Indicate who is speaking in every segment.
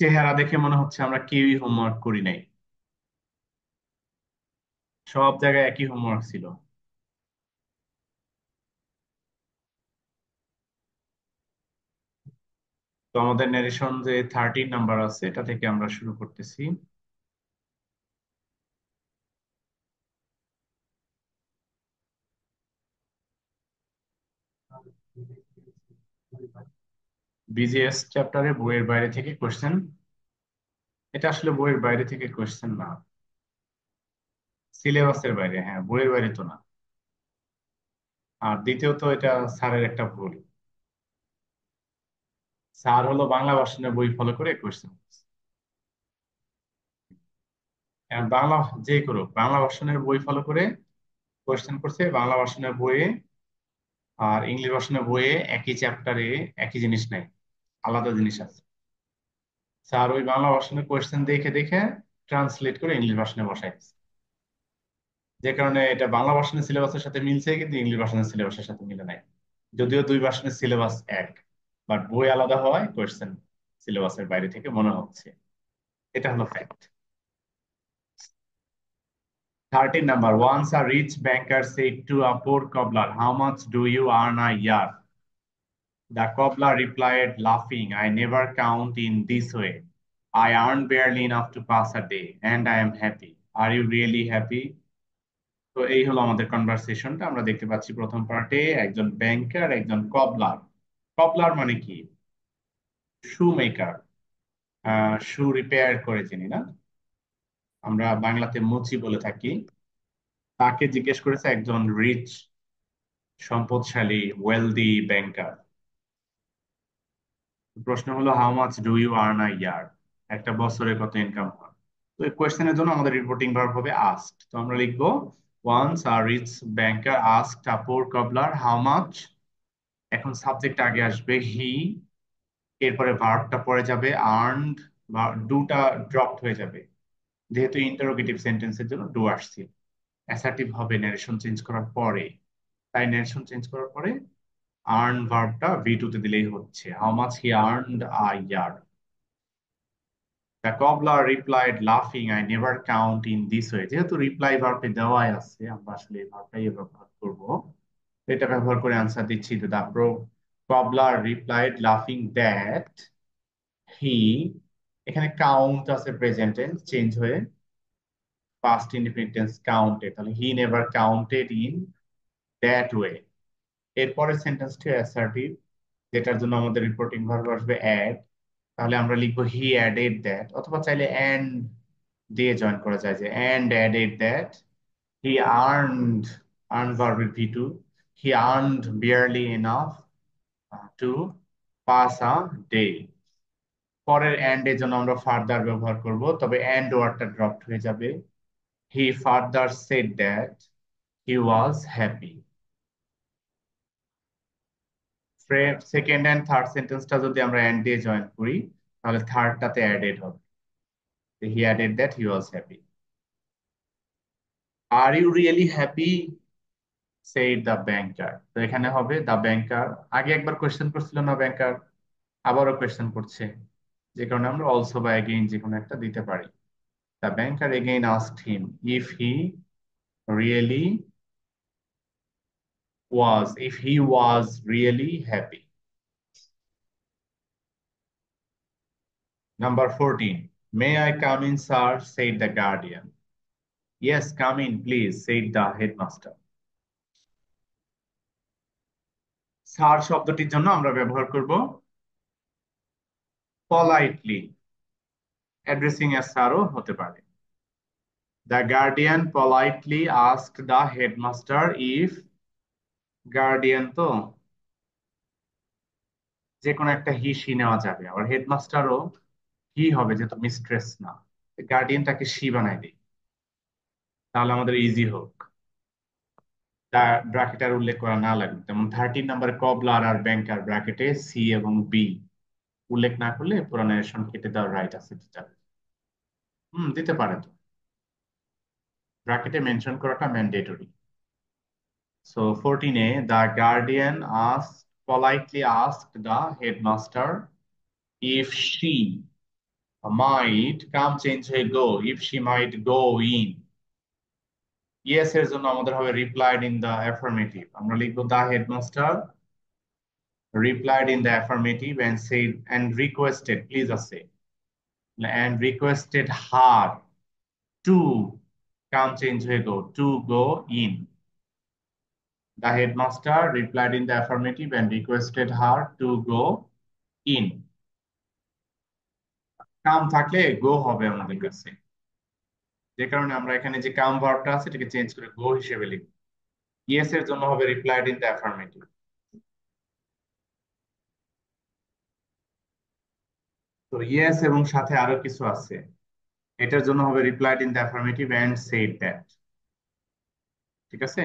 Speaker 1: চেহারা দেখে মনে হচ্ছে আমরা কেউই হোমওয়ার্ক করি নাই সব জায়গায় একই হোমওয়ার্ক ছিল তো আমাদের ন্যারেশন যে থার্টিন নাম্বার আছে এটা থেকে আমরা শুরু করতেছি বিজিএস চ্যাপ্টারে বইয়ের বাইরে থেকে কোশ্চেন এটা আসলে বইয়ের বাইরে থেকে কোশ্চেন না সিলেবাসের বাইরে হ্যাঁ বইয়ের বাইরে তো না আর দ্বিতীয়ত এটা স্যারের একটা ভুল স্যার হলো বাংলা ভার্সনের বই ফলো করে কোশ্চেন বাংলা যে করুক বাংলা ভার্সনের বই ফলো করে কোয়েশ্চেন করছে বাংলা ভার্সনের বইয়ে আর ইংলিশ ভার্সনের বইয়ে একই চ্যাপ্টারে একই জিনিস নেয় আলাদা জিনিস আছে স্যার ওই বাংলা ভার্সনের কোয়েশ্চেন দেখে দেখে ট্রান্সলেট করে ইংলিশ ভার্সনে বসাই দিচ্ছে যে কারণে এটা বাংলা ভার্সনের সিলেবাসের সাথে মিলছে কিন্তু ইংলিশ ভার্সনের সিলেবাসের সাথে মিলে নাই যদিও দুই ভার্সনের সিলেবাস এক বাট বই আলাদা হওয়ায় কোয়েশ্চেন সিলেবাসের বাইরে থেকে মনে হচ্ছে এটা হলো fact thirteen number once a rich banker say to a poor cobbler how much do you earn a year The cobbler replied, laughing, I never count in this way. I earn barely enough to pass a day, and I am happy. Are you really happy? তো এই হলো আমাদের কনভারসেশনটা আমরা দেখতে পাচ্ছি প্রথম পার্টে একজন ব্যাংকার একজন কবলার কবলার মানে কি শু মেকার শু রিপেয়ার করে চিনি না আমরা বাংলাতে মুচি বলে থাকি তাকে জিজ্ঞেস করেছে একজন রিচ সম্পদশালী ওয়েলদি ব্যাংকার প্রশ্ন হলো how much do you earn a year একটা বছরে কত ইনকাম হয় তো এই কোয়েশ্চেনের জন্য আমাদের রিপোর্টিং ভার্ব হবে আস্ক তো আমরা লিখবো once a rich banker ask a poor cobbler how much এখন সাবজেক্ট আগে আসবে হি এরপরে ভার্বটা পড়ে যাবে আর্নড বা ডুটা ড্রপড হয়ে যাবে যেহেতু ইন্টারোগেটিভ সেন্টেন্সের জন্য ডু আসছে অ্যাসার্টিভ হবে ন্যারেশন চেঞ্জ করার পরে তাই নারেশন চেঞ্জ করার পরে আর্ন ভার্বটা ভি টু তে দিলেই হচ্ছে how much he earned a year the cobbler replied লাফিং I never count in this way যেহেতু রিপ্লাই ভার্বে দেওয়াই আছে আমরা আসলে এই ভার্বটাই ব্যবহার করবো এটা ব্যবহার করে আনসার দিচ্ছি দ্য প্রো কবলার রিপ্লাইড লাফিং দ্যাট হি এখানে কাউন্ট আছে প্রেজেন্ট টেন্স চেঞ্জ হয়ে ফার্স্ট indefinite কাউন্টে তাহলে he never counted in that way এরপরের সেন্টেন্সটি অ্যাসার্টিভ যেটার জন্য আমাদের রিপোর্টিং ভার্ব আসবে অ্যাড তাহলে আমরা লিখবো হি অ্যাডেড দ্যাট অথবা চাইলে অ্যান্ড দিয়ে জয়েন করা যায় যে and added that he earned earn verb V two he earned barely enough to pass a day পরের অ্যান্ড এর জন্য আমরা ফার্দার ব্যবহার করব তবে অ্যান্ড ওয়ার্ডটা ড্রপড হয়ে যাবে he further said that he was happy second and third সেন্টেন্সটা যদি আমরা এন্ড দিয়ে জয়েন করি তাহলে থার্ডটাতে অ্যাডেড হবে he added that he was happy are you really happy সেই দ্য ব্যাংকার তো এখানে হবে দ্য ব্যাংকার আগে একবার কোয়েশ্চেন করছিল না ব্যাংকার আবারও কোয়েশ্চেন করছে যে কারণে আমরা অলসো বা এগেইন যে কোনো একটা দিতে পারি the banker again asked him if he really was, if he was really happy. Number 14. May I come in, sir? said the guardian. Yes, come in, please, said the headmaster. sir শব্দটির জন্য আমরা ব্যবহার করব kurbo. Politely addressing a হতে পারে the guardian politely asked the headmaster if guardian তো যে কোনো একটা হি সি নেওয়া যাবে আবার হেডমাস্টারও হি হবে যেহেতু মিস্ট্রেস না গার্ডিয়ানটাকে সি বানাই দিই তাহলে আমাদের ইজি হোক ব্র্যাকেট আর উল্লেখ করা না লাগবে যেমন থার্টিন নাম্বার কবলার আর ব্যাংকার ব্র্যাকেটে সি এবং বি উল্লেখ না করলে পুরো ন্যারেশন কেটে দেওয়ার রাইট আছে টিচারের হুম দিতে পারে তো ব্র্যাকেটে মেনশন করাটা mandatory So 14a, the guardian asked, politely asked the headmaster if she might come change her go, if she might go in. Yes এর জন্য mother have replied in the affirmative. আমরা লিখবো the headmaster replied in the affirmative and said and requested, please say, and requested her to come change her go, to go in. The headmaster replied in the affirmative and requested her to go in. কাম থাকলে গো হবে আমাদের কাছে যে কারণে আমরা এখানে যে কাম ভার্বটা আছে এটাকে চেঞ্জ করে গো হিসেবে লিখব ইয়েস এর জন্য হবে রিপ্লাইড ইন দ্য অ্যাফার্মেটিভ তো ইয়েস এবং সাথে আরো কিছু আছে এটার জন্য হবে replied in the affirmative and said that ঠিক আছে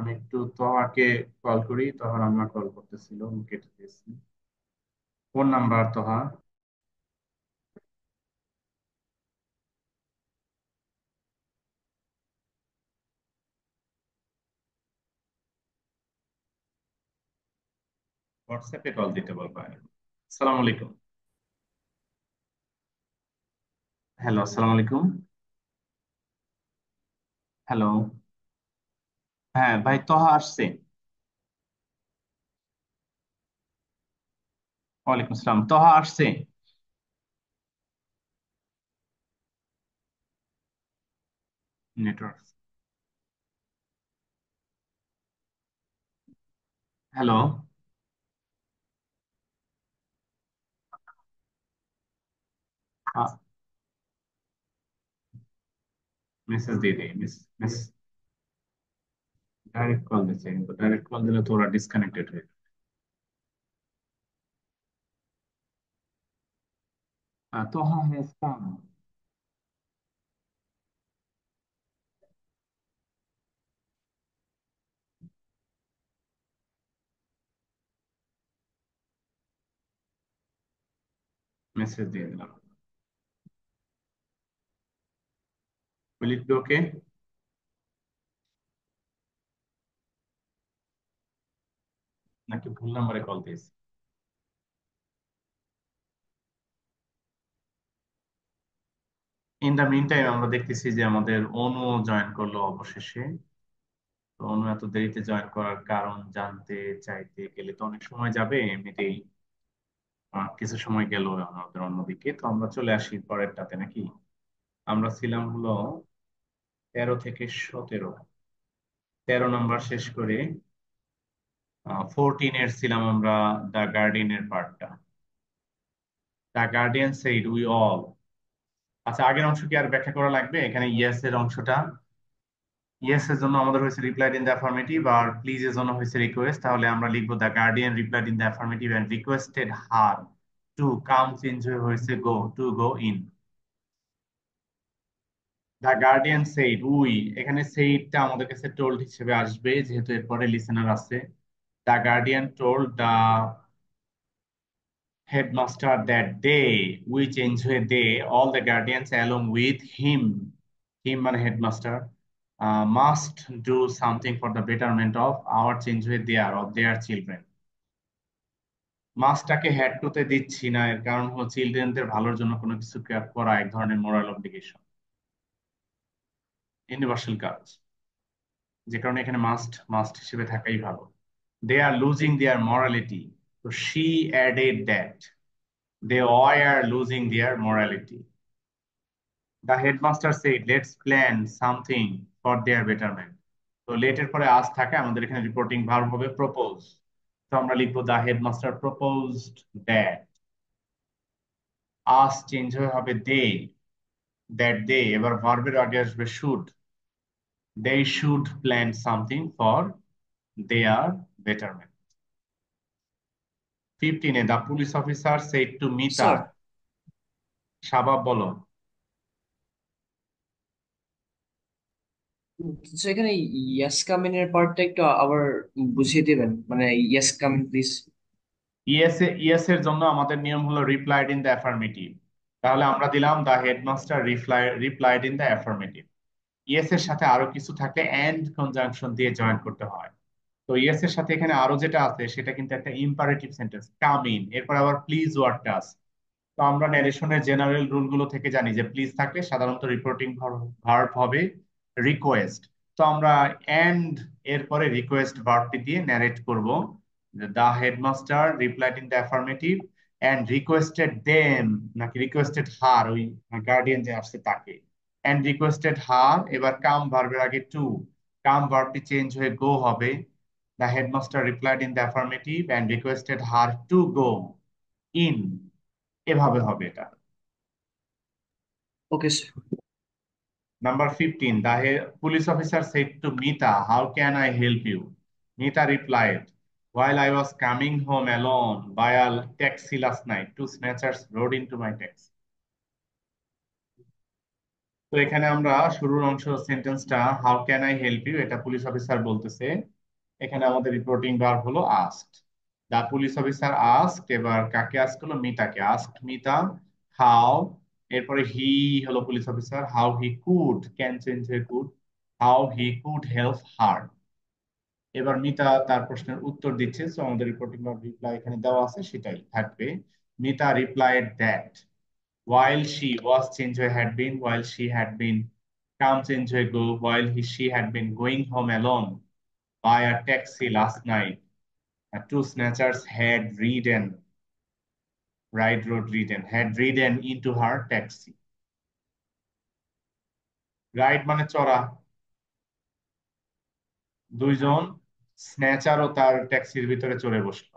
Speaker 1: আমি একটু তোহাকে কল করি তোহার আম্মা কল করতেছিল আমি কেটে দিয়েছি ফোন নাম্বার তোহা হোয়াটসঅ্যাপে কল দিতে বলবা আসসালামু আলাইকুম হ্যালো আসসালামু আলাইকুম হ্যালো হ্যাঁ ভাই তহা আসছে ওয়ালাইকুম আসসালাম তহা আসছে নেটওয়ার্ক হ্যালো মেসেজ দিয়ে দিই মেসেজ डायरेक्ट कॉल देते हैं डायरेक्ट कॉल देना थोड़ा डिस्कनेक्टेड है हाँ तो हाँ है इसका मैसेज दे दिला ओके okay নাকি ভুল নাম্বারে কল দিয়েছি ইন দা মিন টাইম আমরা দেখতেছি যে আমাদের অনু জয়েন করলো অবশেষে তো অনু এত দেরিতে জয়েন করার কারণ জানতে চাইতে গেলে তো অনেক সময় যাবে এমনিতেই কিছু সময় গেল আমাদের অন্যদিকে তো আমরা চলে আসি পরেরটাতে নাকি আমরা ছিলাম হলো তেরো থেকে সতেরো তেরো নম্বর শেষ করে ফোরটিন এর ছিলাম আমরা দ্য গার্ডিয়ান গার্ডিয়ানের পার্টটা the guardian said we all আচ্ছা আগের অংশ কি আর ব্যাখ্যা করা লাগবে এখানে ইয়েস এর অংশটা ইয়েস এর জন্য আমাদের হয়েছে রিপ্লাই ইন দ্য অ্যাফার্মেটিভ আর প্লিজ এর জন্য হয়েছে রিকোয়েস্ট তাহলে আমরা লিখবো the guardian replied in the affirmative and requested her to come change হয়েছে go to go in the guardian said we এখানে সেইডটা আমাদের কাছে টোল্ড হিসেবে আসবে যেহেতু এরপরে লিসেনার আছে The guardian told the headmaster that day, which enjoy day, all the guardians along with him, him and headmaster, uh, must do something for the betterment of our change their of their children. মাস্টাকে had টুতে দিচ্ছি না এর কারণ হলো চিলড্রেনদের ভালোর জন্য কোনো কিছু কেয়ার করা এক ধরনের মোরাল অব্লিগেশন ইউনিভার্সাল কাজ যে কারণে এখানে মাস্ট মাস্ট হিসেবে থাকাই ভালো they are losing their morality. So she added that. They all are losing their morality. The headmaster said, let's plan something for their betterment. So later for us, reporting propose. So the headmaster proposed that. Ask change of a day. That day, ever verb audience should. They should plan something for their betterment. 15 the police officer said to Mita, Sir. Shabab bolo. So এখানে yes come in এর পার্টটা একটু আবার বুঝিয়ে দিবেন মানে yes come in please yes yes এর জন্য আমাদের নিয়ম হলো রিপ্লাইড ইন দ্য অ্যাফার্মেটিভ তাহলে আমরা দিলাম the headmaster reply replied in the affirmative yes এর সাথে আরো কিছু থাকলে এন্ড কনজাংশন দিয়ে জয়েন করতে হয় তো ইয়েস এর সাথে এখানে আরো যেটা আছে সেটা কিন্তু একটা ইম্পারেটিভ সেন্টেন্স কাম ইন এরপর আবার প্লিজ ওয়ার্ডটা আছে তো আমরা ন্যারেশনের জেনারেল রুলগুলো থেকে জানি যে প্লিজ থাকলে সাধারণত রিপোর্টিং ভার্ব হবে রিকোয়েস্ট তো আমরা এন্ড এরপরে রিকোয়েস্ট ভার্বটি দিয়ে ন্যারেট করব the headmaster replied in the affirmative and requested them নাকি রিকোয়েস্টেড হার ওই গার্ডিয়ান যে আসছে তাকে অ্যান্ড রিকোয়েস্টেড হার এবার কাম ভার্বের আগে টু কাম ভার্বটি চেঞ্জ হয়ে গো হবে The headmaster replied in the affirmative and requested her to go in. এভাবে হবে এটা okay sir number 15 the police officer said to Mita how can I help you Mita replied while I was coming home alone by a taxi last night two snatchers rode into my taxi তো এখানে আমরা শুরুর অংশ সেন্টেন্সটা how can I help you এটা police officer বলতেছে এখানে আমাদের রিপোর্টিং ভার্ব হলো asked the police officer asked এবার কাকে আস্ক হলো মিতাকে আস্কড মিতা হাউ এরপরে হি হলো police officer how he could can change he could how he could help her এবার মিতা তার প্রশ্নের উত্তর দিচ্ছে সো আমাদের রিপোর্টিং ভার্ব রিপ্লাই এখানে দেওয়া আছে সেটাই থাকবে Mita replied that while she was change had been while she had been come change go while he she had been going home alone by a taxi last night. Uh, two snatchers had ridden, right road ridden, had ridden into her taxi. Ride মানে চড়া দুইজন স্ন্যাচারও তার ট্যাক্সির ভিতরে চড়ে বসল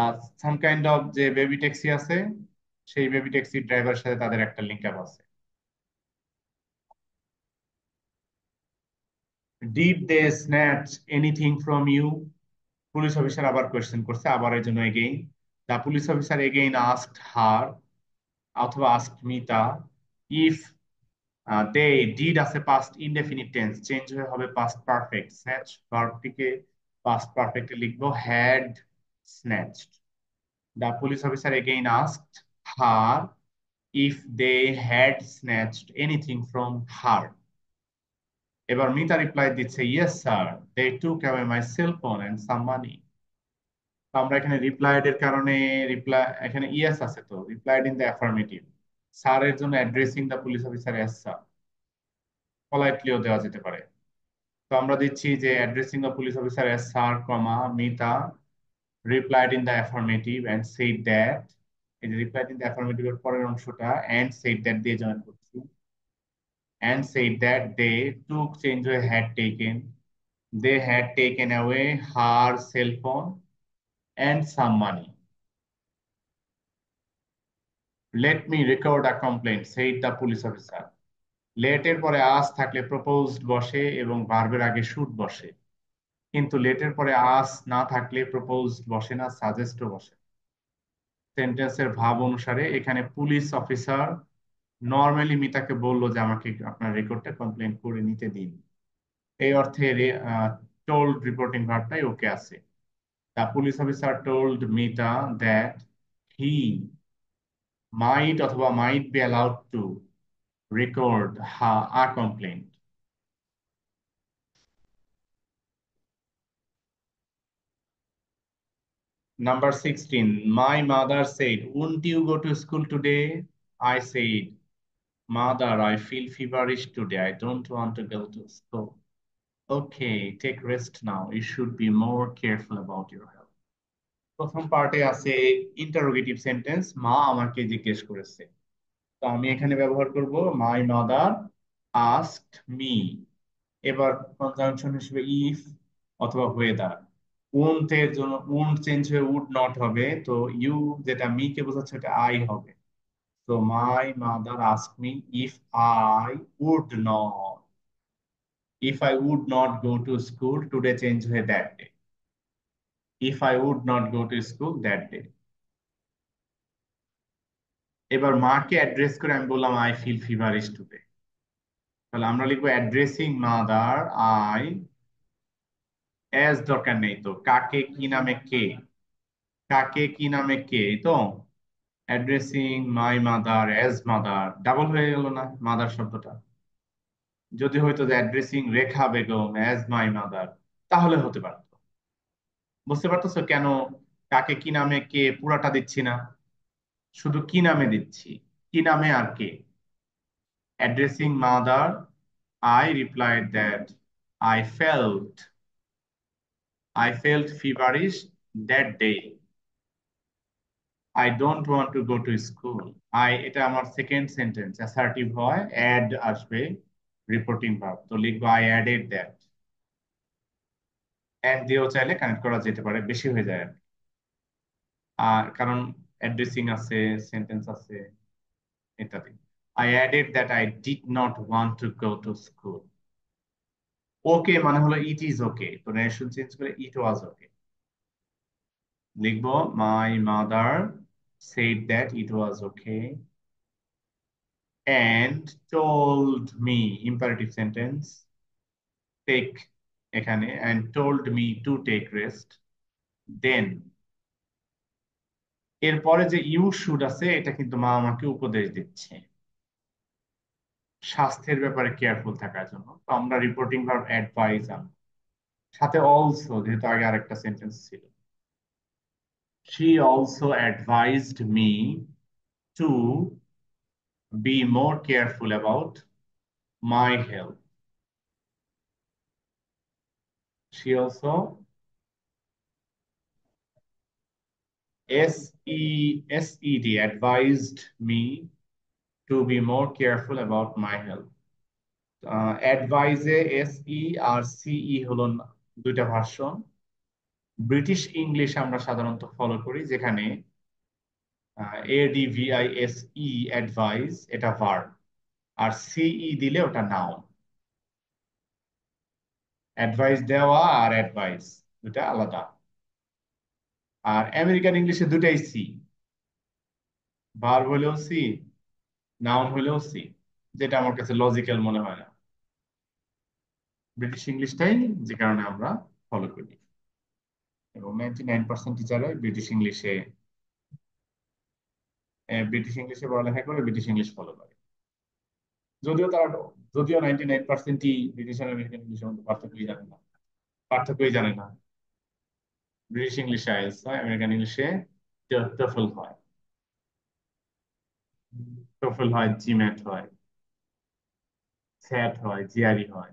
Speaker 1: আর সাম কাইন্ড অফ যে বেবি ট্যাক্সি আছে সেই বেবি ট্যাক্সি ড্রাইভার সাথে তাদের একটা লিঙ্ক আপ আছে did they snatch anything from you police officer আবার কোয়েশ্চেন করছে আবার এর জন্য again the police officer again asked her অথবা asked Mita if they did আছে পাস্ট ইনডেফিনিট টেন্স চেঞ্জ হয়ে হবে পাস্ট পারফেক্ট স্ন্যাচ ভার্বটিকে পাস্ট পারফেক্টে লিখবো had snatched the police officer again asked her if they had snatched anything from her এবার Mita reply দিচ্ছে yes sir they took away my cell phone and some money আমরা এখানে replied এর কারণে reply এখানে yes আছে তো replied in the affirmative sir এর জন্য addressing the police officer yes sir পলাইটলিও দেওয়া যেতে পারে তো আমরা দিচ্ছি যে addressing the police officer yes sir comma Mita replied in the affirmative and said that এই যে রিপ্লাইড ইন দ্য অ্যাফার্মেটিভ এর পরের অংশটা এন্ড সেইড দ্যাট দিয়ে জয়েন করতে and said that they took Chenjo had taken. They had taken away her cell phone and some money. Let me record a complaint, said the police officer. লেটের পরে আজ থাকলে proposed বসে এবং ভার্বের আগে শুট বসে কিন্তু লেটের পরে আজ না থাকলে প্রপোজড বসে না সাজেস্টও বসে সেন্টেন্সের ভাব অনুসারে এখানে পুলিশ অফিসার নর্মালি মিতাকে বললো যে আমাকে আপনার রেকর্ডটা কমপ্লেন করে নিতে দিন এই অর্থে টোল্ড রিপোর্টিং কার্ডটাই ওকে আছে the police officer told Mita that he might অথবা might be allowed to record her a complain number sixteen my mother said won't you go to school today I said Mother, I feel feverish today. I don't want to go to school. Okay, take rest now. You should be more careful about your health. প্রথম পার্টে আছে interrogative sentence মা আমাকে জিজ্ঞেস করেছে তো আমি এখানে ব্যবহার করব মাই মাদার আস্কড মি এবার কনজাংশন হিসেবে ইফ অথবা ওয়েদার উন্টের জন্য উন্ট চেঞ্জ হয়ে উড নট হবে তো ইউ যেটা মি কে বোঝাচ্ছে ওটা আই হবে So my mother asked me if I would not, if I would not go to school today change her that day. If I would not go to school that day. এবার মাকে address করে আমি বললাম I feel feverish today তাহলে আমরা লিখবো addressing mother I S দরকার নেই তো কাকে কি নামে কে কাকে কি নামে কে তো addressing my mother as mother double হয়ে গেল না মাদার শব্দটা যদি হয়তো addressing Rekha Begum as my mother তাহলে হতে পারত বুঝতে পারতেছ কেন কাকে কি নামে কে পুরাটা দিচ্ছি না শুধু কি নামে দিচ্ছি কি নামে আর কে addressing mother I reply that I felt I felt feverish that day I don't want to go to school I এটা আমার সেকেন্ড সেন্টেন্স অ্যাসার্টিভ হয় অ্যাড আসবে রিপোর্টিং ভার্ব তো লিখবো আই অ্যাডেড দ্যাট অ্যাড দিয়েও চাইলে কানেক্ট করা যেতে পারে বেশি হয়ে যায় আর কারণ অ্যাড্রেসিং আছে সেন্টেন্স আছে ইত্যাদি I added that I did not want to go to school okay মানে হলো ইট ইজ ওকে তো নেশন চেঞ্জ করে ইট ওয়াজ ওকে লিখবো my mother said that it was okay and told me imperative sentence take এখানে and told me to take rest then এরপরে যে you should আছে এটা কিন্তু মা আমাকে উপদেশ দিচ্ছে স্বাস্থ্যের ব্যাপারে কেয়ারফুল থাকার জন্য তো আমরা রিপোর্টিং ভার্ব অ্যাডভাইস আনবো সাথে অলসো যেহেতু আগে আরেকটা সেন্টেন্স ছিল she also advised me to be more careful about my health. She also S E S E D advised me to be more careful about my health. Advise S E আর C British English আমরা সাধারণত follow করি যেখানে A D V I S E advise e এটা verb আর C E e দিলে ওটা noun advice দেওয়া আর অ্যাডভাইস দুটা আলাদা আর আমেরিকান ইংলিশে দুটাই সি ভার্ব হলেও সি নাউন হলেও সি যেটা আমার কাছে লজিক্যাল মনে হয় না ব্রিটিশ ইংলিশটাই যে কারণে আমরা ফলো করি এবং নাইনটি নাইন পার্সেন্ট ব্রিটিশ ইংলিশে ব্রিটিশ ইংলিশে পড়ালেখা করে ব্রিটিশ ইংলিশ ফলো করে যদিও তারা যদিও নাইনটি নাইন পার্সেন্টই ব্রিটিশ আর আমেরিকান ইংলিশের মধ্যে পার্থক্যই জানে না পার্থক্যই জানে না ব্রিটিশ ইংলিশে আইএস হয় আমেরিকান ইংলিশে টফল হয় টফল হয় জিম্যাট হয় স্যাট হয় জিআরই হয়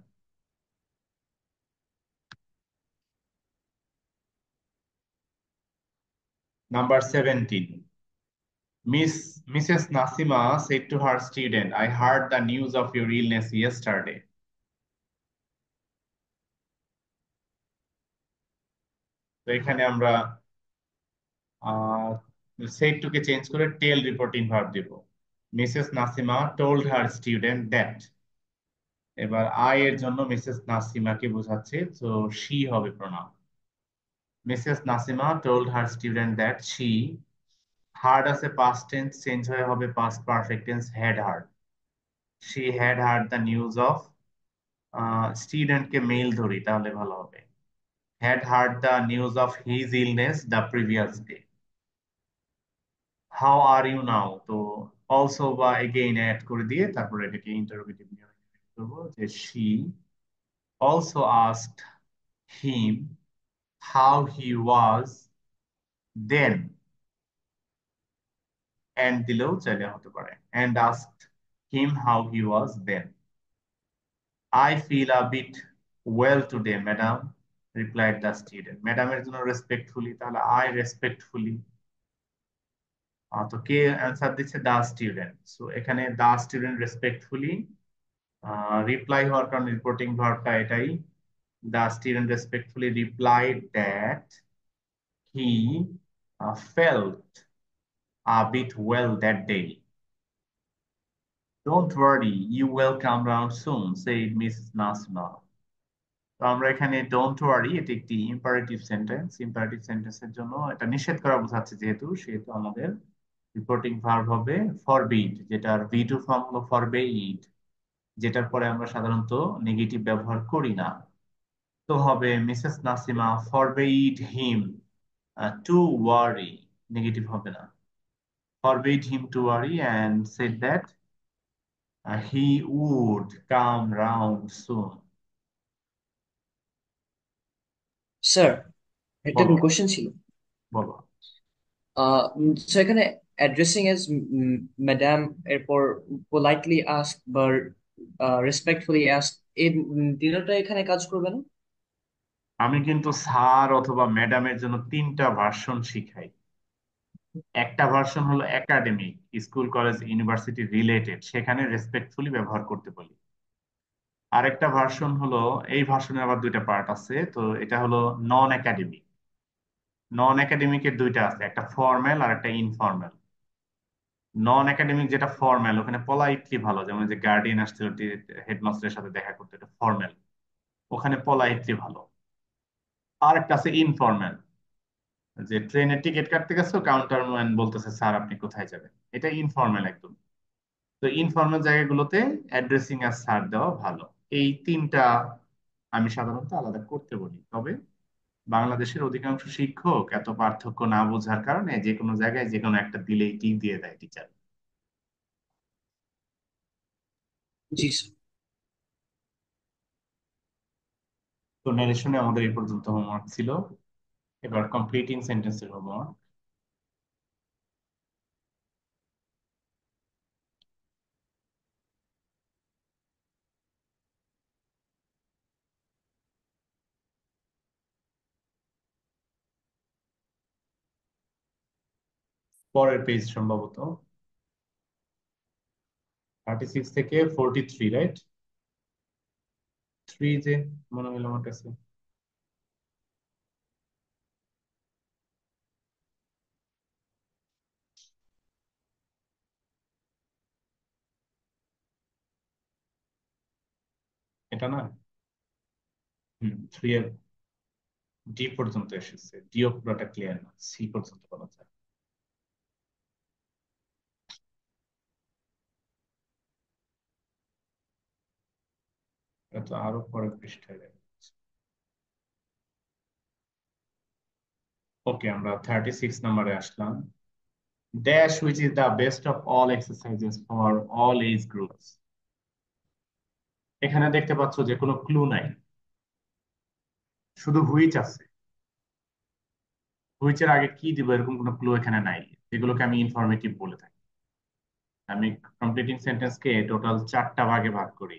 Speaker 1: number seventeen miss Mrs Nasima said to her student I heard the news of your illness yesterday তো এখানে আমরা সেট টুকে চেঞ্জ করে টেল রিপোর্টিং ভার্ব দিব Mrs Nasima told her student that এবার আই এর জন্য মিসেস নাসিমাকে বোঝাচ্ছে তো শি হবে প্রণাম Mrs. Nasima told her student that she had as a past tense change হয়ে হবে past perfect tense had heard. She had heard the news of uh, student K mail ধরি তাহলে ভালো হবে. Had heard the news of his illness the previous day. How are you now? তো also বা again add করে দিয়ে তারপরে এটাকে interrogative নিয়ে করবো যে she also asked him how he was then and দিলেও চাইলে হতে পারে and asked him how he was then I feel a bit well today madam replied the student ম্যাডামের জন্য রেসপেক্টফুলি তাহলে I respectfully তো কে অ্যান্সার দিচ্ছে দা স্টুডেন্ট সো এখানে দা স্টুডেন্ট uh, reply হওয়ার কারণে রিপোর্টিং ভার্বটা এটাই The student respectfully replied that he uh, felt a bit well that day. Don't worry, you will come round soon, said Mrs. Nasma. তো আমরা এখানে don't worry এটি একটি imperative sentence imperative সেন্টেন্সের জন্য এটা নিষেধ করা বোঝাচ্ছে যেহেতু সেহেতু আমাদের রিপোর্টিং ভার্ব হবে ফরবিড যেটার ভি টু ফর্ম হলো ফরবেইড যেটার পরে আমরা সাধারণত নেগেটিভ ব্যবহার করি না তো হবে Mrs Nasima forbade him to worry negative হবে না forbade him to worry and said that uh, he would come round soon. Sir একটা কোশ্চেন ছিল বলো সেখানে অ্যাড্রেসিং এজ ম্যাডাম এরপর পোলাইটলি আস্ক বা রেসপেক্টফুলি আস্ক এই তিনটা এখানে কাজ করবে না আমি কিন্তু স্যার অথবা ম্যাডামের জন্য তিনটা ভার্সন শিখাই একটা ভার্সন হলো academic school college university related সেখানে রেসপেক্টফুলি ব্যবহার করতে বলি আরেকটা ভার্সন হলো এই ভার্সনের আবার দুইটা পার্ট আছে তো এটা হলো নন একাডেমিক নন একাডেমিকের দুইটা আছে একটা ফর্ম্যাল আর একটা ইনফর্ম্যাল নন একাডেমিক যেটা ফর্ম্যাল ওখানে পলাইটলি ভালো যেমন যে গার্ডিয়ান আসছিল হেডমাস্টারের সাথে দেখা করতে এটা ফর্ম্যাল ওখানে পলাইটলি ভালো আর একটা আছে ইনফর্ম্যাল যে ট্রেনের টিকিট কাটতে গেছো কাউন্টারম্যান বলতেছে স্যার আপনি কোথায় যাবেন এটা ইনফর্ম্যাল একদম তো ইনফর্মাল জায়গাগুলোতে অ্যাড্রেসিং আর সার দেওয়া ভালো এই তিনটা আমি সাধারণত আলাদা করতে বলি তবে বাংলাদেশের অধিকাংশ শিক্ষক এত পার্থক্য না বোঝার কারণে যে কোনো জায়গায় যে কোনো একটা দিলেই টিক দিয়ে দেয় টিচার জি স্যার তো ন্যারেশনে আমাদের এই পর্যন্ত হোমওয়ার্ক ছিল এবার কমপ্লিটিং সেন্টেন্সের হোমওয়ার্ক পরের পেজ সম্ভবত থার্টি সিক্স থেকে ফোরটি থ্রি রাইট থ্রি যে মনোমিলোমাট আছে এটা না হুম থ্রি এর ডি পর্যন্ত এসেছে ডিও পুরোটা ক্লিয়ার না সি পর্যন্ত বলা যায় সেটা তো আরো পরের পৃষ্ঠায় ওকে আমরা থার্টি সিক্স নাম্বারে আসলাম dash which is the best of all exercises for all age groups এখানে দেখতে পাচ্ছ যে কোনো ক্লু নাই শুধু হুইচ আছে হুইচের আগে কি দিব এরকম কোনো ক্লু এখানে নাই যেগুলোকে আমি ইনফরমেটিভ বলে থাকি আমি কমপ্লিটিং সেন্টেন্সকে টোটাল চারটা ভাগে ভাগ করি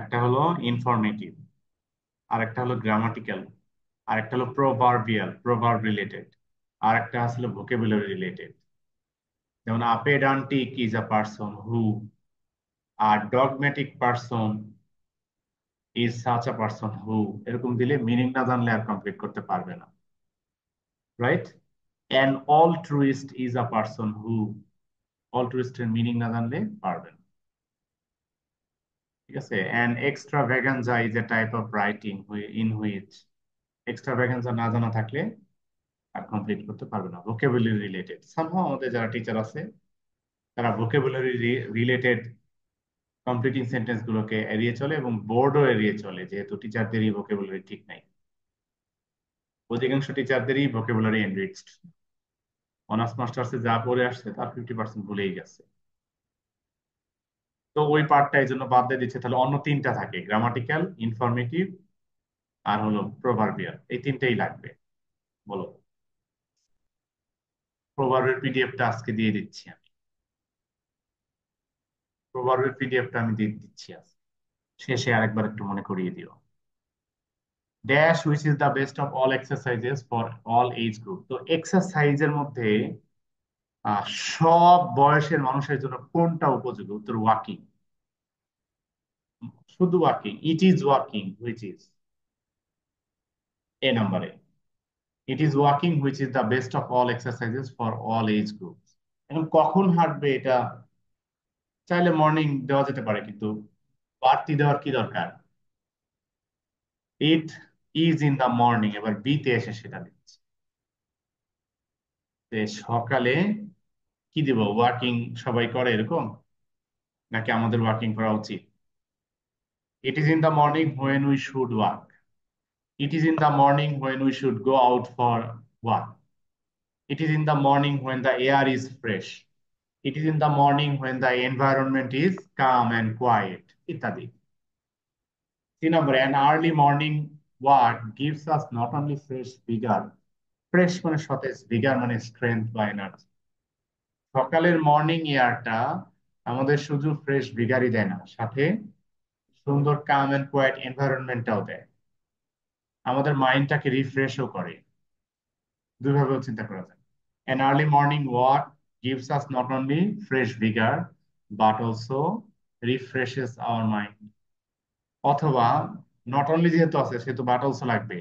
Speaker 1: একটা হলো ইনফরমেটিভ আর একটা হলো গ্রামাটিক্যাল আর একটা হলো প্রোভার্বিয়াল প্রোভার্ব রিলেটেড আর একটা আসলে ভোকেবুলারি রিলেটেড যেমন আপে is a person who are dogmatic person is such a person who এরকম দিলে মিনিং না জানলে আর কমপ্লিট করতে পারবে না right an altruist is a person who অল ট্রুইস্টের মিনিং না জানলে পারবে না ঠিক আছে an extravaganza is a type of writing in which extravaganza না জানা থাকলে আর কমপ্লিট করতে পারবে না ভোকেবুলারি রিলেটেড সামহাও আমাদের যারা টিচার আছে তারা ভোকেবুলারি রিলেটেড কমপ্লিটিং সেন্টেন্স গুলোকে এড়িয়ে চলে এবং বোর্ডও এড়িয়ে চলে যেহেতু টিচারদেরই ভোকেবুলারি ঠিক নাই অধিকাংশ টিচারদেরই ভোকেবুলারি এনরিচড অনার্স মাস্টার্সে যা পড়ে আসছে তার ফিফটি পার্সেন্ট ভুলেই গেছে তো ওই পার্টটা এই জন্য বাদ দিয়ে দিচ্ছে তাহলে অন্য তিনটা থাকে গ্রামাটিক্যাল ইনফরমেটিভ আর হলো প্রোভার্বিয়াল এই তিনটেই লাগবে বলো প্রোভার্বের পিডিএফটা আজকে দিয়ে দিচ্ছি আমি প্রোভার্বের পিডিএফটা আমি দিয়ে দিচ্ছি শেষে আরেকবার একটু মনে করিয়ে দিও dash which is the best of all exercises for all age group তো এক্সারসাইজের মধ্যে সব বয়সের মানুষের জন্য কোনটা উপযোগী উত্তর ওয়াকিং শুধু working it is working which is a নাম্বারে it is working which is the best of all exercises for all age group এখন কখন হাঁটবে এটা চাইলে মর্নিং দেওয়া যেতে পারে কিন্তু বাড়তি দেওয়ার কি দরকার it is in the morning এবার বিতে এসে সেটা দিচ্ছে সকালে কি দিব ওয়ার্কিং সবাই করে এরকম নাকি আমাদের ওয়ার্কিং করা উচিত It is in the morning when we should work. It is in the morning when we should go out for work. It is in the morning when the air is fresh. It is in the morning when the environment is calm and quiet. Itadi. See number, an early morning work gives us not only fresh vigor, fresh মানে সতেজ vigor মানে strength বা energy. সকালের morning airটা আমাদের শুধু fresh vigor দেয় না সাথে সুন্দর কাম অ্যান্ড কোয়াইট এনভায়রনমেন্টটাও দেয় আমাদের মাইন্ডটাকে রিফ্রেশও করে দুইভাবেও চিন্তা করা যায় an early morning walk gives us not only fresh vigour but also refreshes our mind অথবা নট অনলি যেহেতু আছে সেহেতু বাট অলসো লাগবে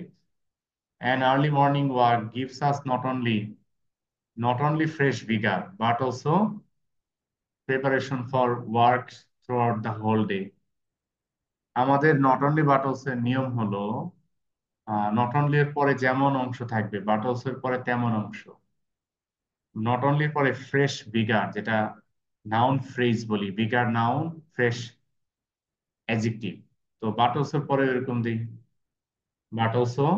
Speaker 1: an early morning walk gives us not only not only fresh vigour but also preparation for work throughout the whole day আমাদের not only but also এর নিয়ম হলো not only এর পরে যেমন অংশ থাকবে বাটলস এর পরে তেমন অংশ নট অনলি পরে ফ্রেশ বিগার যেটা নাউন ফ্রেজ বলি বিগার নাউন ফ্রেশ অ্যাডজেক্টিভ তো বাটলস এর পরে এরকম দিই ও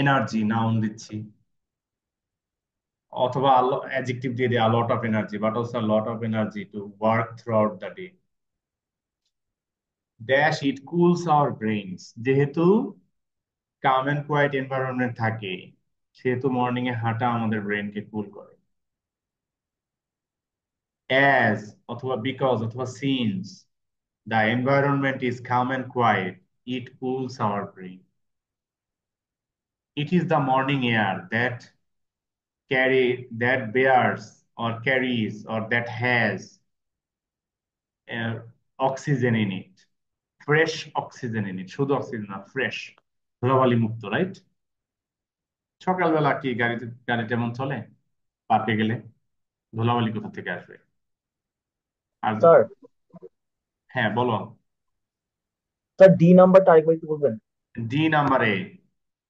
Speaker 1: এনার্জি নাউন দিচ্ছি অথবা অ্যাডজেক্টিভ দিয়ে দিই lot of energy but also lot of energy to work throughout the day dash it cools our brains যেহেতু কাম অ্যান্ড কোয়াইট এনভায়রনমেন্ট থাকে সেহেতু মর্নিং এ হাঁটা আমাদের ব্রেনকে কুল করে as because because অথবা since the environment is calm and quiet it cools our brain it is the morning air that carry that bears or carries or that has uh, oxygen in it fresh oxygen এনে শুধু oxygen না fresh ধুলাবালি মুক্ত right সকালবেলা কি গাড়িতে গাড়ি যেমন চলে পার্কে গেলে ধুলাবালি কোথা থেকে আসবে আর স্যার হ্যাঁ বলো স্যার ডি নাম্বারটা আরেকবার একটু বলবেন ডি নাম্বারে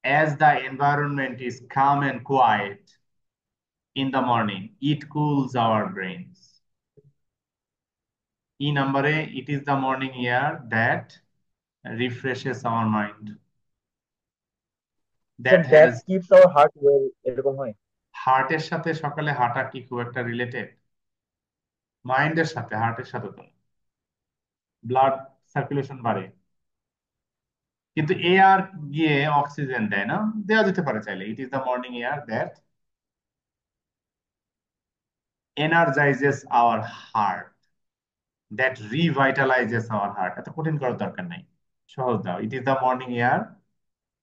Speaker 1: as the environment is calm and quiet in the morning it cools our brains E নাম্বারে it is the morning air that refreshes our mind that has keeps heart well এরকম হয় হার্টের সাথে সকালে হাঁটা কি খুব একটা রিলেটেড মাইন্ডের সাথে হার্টের সাথে তো ব্লাড সার্কুলেশন বাড়ে কিন্তু আর গিয়ে অক্সিজেন দেয় না দেওয়া যেতে পারে চাইলে it is the morning air that energises our heart that revitalizes our heart. At the putin kar darkan nai. It is the morning air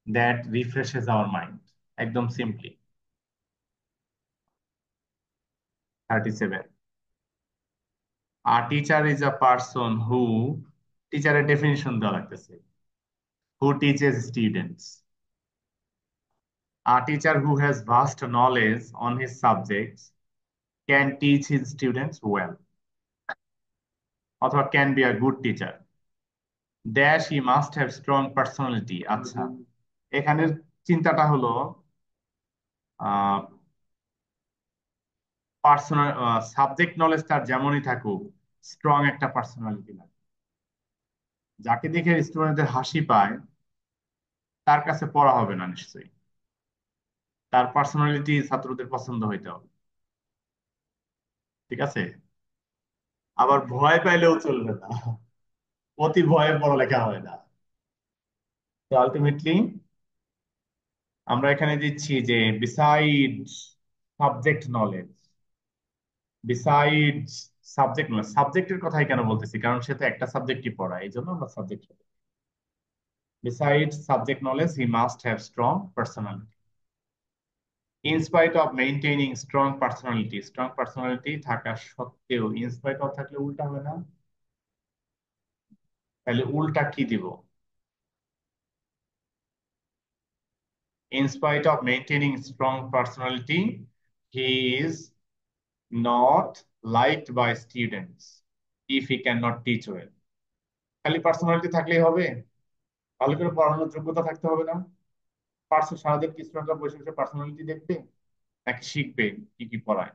Speaker 1: that refreshes our mind. Ekdom simply. 37. A teacher is a person who, teacher a definition da lakta se, who teaches students. A teacher who has vast knowledge on his subjects can teach his students well. অথবা can be a good teacher dash he must have strong personality আচ্ছা এখানের চিন্তাটা হলো personal subject knowledge তার যেমনই থাকুক strong একটা personality লাগে যাকে দেখে স্টুডেন্টদের হাসি পায় তার কাছে পড়া হবে না নিশ্চয়ই তার পার্সোনালিটি ছাত্রদের পছন্দ হইতে হবে ঠিক আছে আবার ভয় পাইলেও চলবে না অতি ভয়ে পড়ালেখা হয় না তো আলটিমেটলি আমরা এখানে দিচ্ছি যে beside subject knowledge beside subject knowledge সাবজেক্টের কথাই কেন বলতেছি কারণ সে তো একটা সাবজেক্টই পড়া এই জন্য আমরা subject beside subject knowledge he must have strong personality in spite of maintaining strong personality strong personality থাকা সত্ত্বেও ইনস্পাইট অফ থাকলে উল্টা হবে না তাহলে উল্টা কি দিব in of of strong personality he is not not by students if he can not teach well খালি পার্সোনালিটি থাকলেই হবে ভালো করে পড়ানোর যোগ্যতা থাকতে হবে না পার্সন সারাদিন পার্সোনালিটি দেখবে নাকি শিখবে কি কি পড়ায়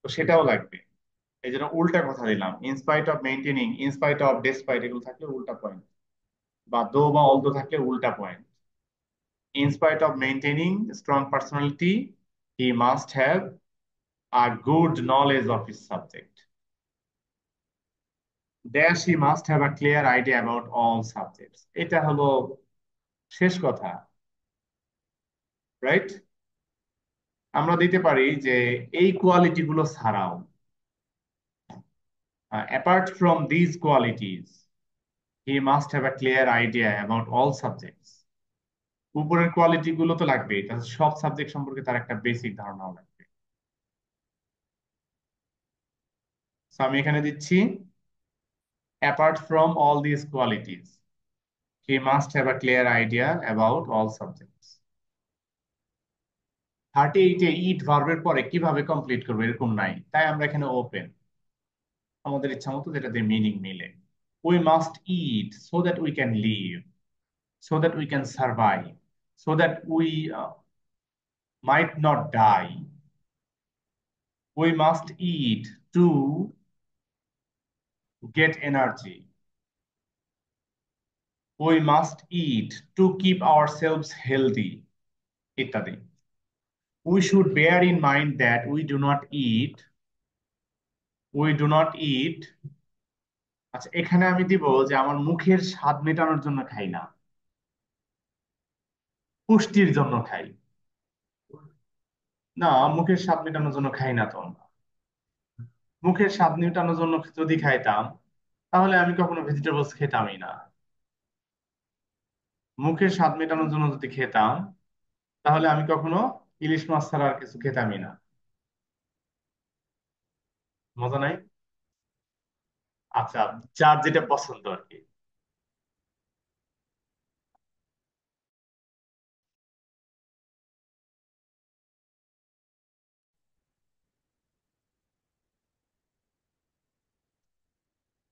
Speaker 1: তো সেটাও লাগবে এই উল্টা কথা দিলাম in spite of in spite of despite এগুলো থাকলে উল্টা পয়েন্ট বা দো বা থাকলে উল্টা point in spite of strong personality he must have a good knowledge of his subject dash he must have a clear idea about all subjects এটা হলো শেষ কথা রাইট আমরা দিতে পারি যে এই কোয়ালিটি গুলো ছাড়াও apart from these qualities he must have a clear idea about all subjects উপরের কোয়ালিটি গুলো তো লাগবেই সব সাবজেক্ট সম্পর্কে তার একটা বেসিক ধারণাও লাগবে আমি এখানে দিচ্ছি apart from all these qualities, he must have a clear idea about all subjects thirty eight ভার্বের পরে কিভাবে কমপ্লিট করবো এরকম নাই তাই আমরা এখানে ওপেন আমাদের ইচ্ছা যেটাতে মিনিং মিলে we must eat so that we can live so that we can survive so that we might not die we must eat to get energy we must eat keep keep ourselves healthy ইত্যাদি we should bear in mind that we do not eat we do not eat আচ্ছা এখানে আমি দিব যে আমার মুখের স্বাদ মেটানোর জন্য খাই না পুষ্টির জন্য খাই না মুখের স্বাদ মেটানোর জন্য খাই না তো মুখের স্বাদ মেটানোর জন্য যদি খাইতাম তাহলে আমি কখনো ভেজিটেবলস খেতামই না মুখের স্বাদ মেটানোর জন্য যদি খেতাম তাহলে আমি কখনো ইলিশ মাছ ছাড়া আর কিছু খেতামই না মজা নাই আচ্ছা যার যেটা পছন্দ আর কি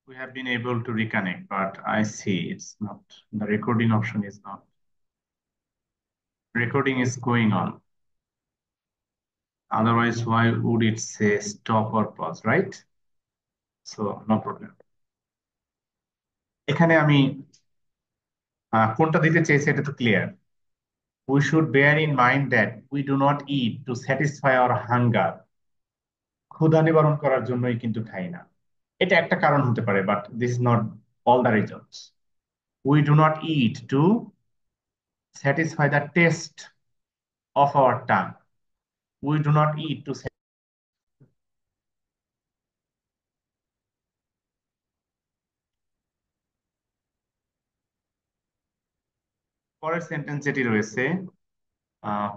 Speaker 1: We have been able to reconnect, but I see it's not. The recording option is not. Recording is going on. Otherwise, why would it say stop or pause, right? So, no problem. এখানে আমি কোনটা দিতে চেয়েছি এটা তো clear we should bear in mind that we do not eat to satisfy our hunger ক্ষুধা নিবারণ করার জন্যই কিন্তু খাই না এটা একটা কারণ হতে পারে but this is not all the reasons we do not eat to satisfy the taste of our tongue we do not eat to save. পরের সেন্টেন্স যেটি রয়েছে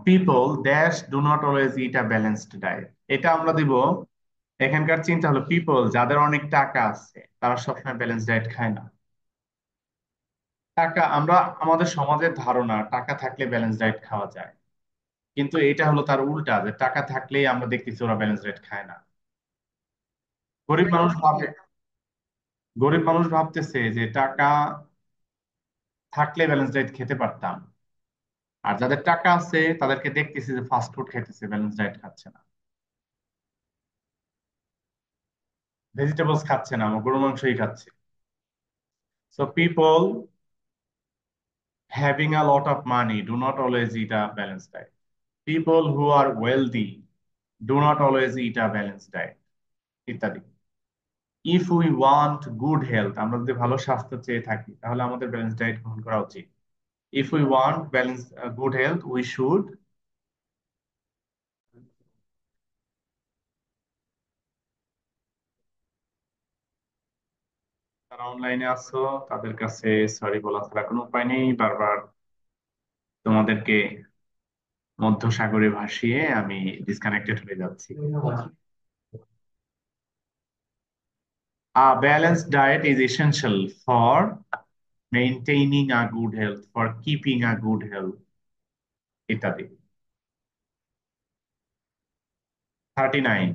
Speaker 1: people dash do not always eat a balanced diet এটা আমরা দিব এখানকার চিন্তা হলো people যাদের অনেক টাকা আছে তারা সবসময় ব্যালেন্স ডায়েট খায় না টাকা আমরা আমাদের সমাজের ধারণা টাকা থাকলে ব্যালেন্স ডায়েট খাওয়া যায় কিন্তু এটা হলো তার উল্টা যে টাকা থাকলেই আমরা দেখতেছি ওরা ব্যালেন্স রেট খায় না গরিব মানুষ ভাবে গরিব মানুষ ভাবতেছে যে টাকা থাকলে ব্যালেন্স ডায়েট খেতে পারতাম আর যাদের টাকা আছে তাদেরকে দেখতেছি যে ফাস্ট ফুড খেতেছে ব্যালেন্স ডায়েট খাচ্ছে না ভেজিটেবলস খাচ্ছে না গরুর মাংসই খাচ্ছে so people having a lot of money do not always eat a balance diet people who are wealthy do not always eat a balanced diet ইত্যাদি if we want good health আমরা যদি ভালো স্বাস্থ্য চেয়ে থাকি তাহলে আমাদের ব্যালেন্স ডায়েট গ্রহণ করা উচিত if we want balance good health we should তারা অনলাইনে আসো তাদের কাছে সরি বলা ছাড়া কোনো উপায় নেই বারবার তোমাদেরকে মধ্যসাগরে ভাসিয়ে আমি ডিসকানেক্টেড হয়ে যাচ্ছি a diet is essential for maintaining a good health for keeping a good health ইত্যাদি থার্টি নাইন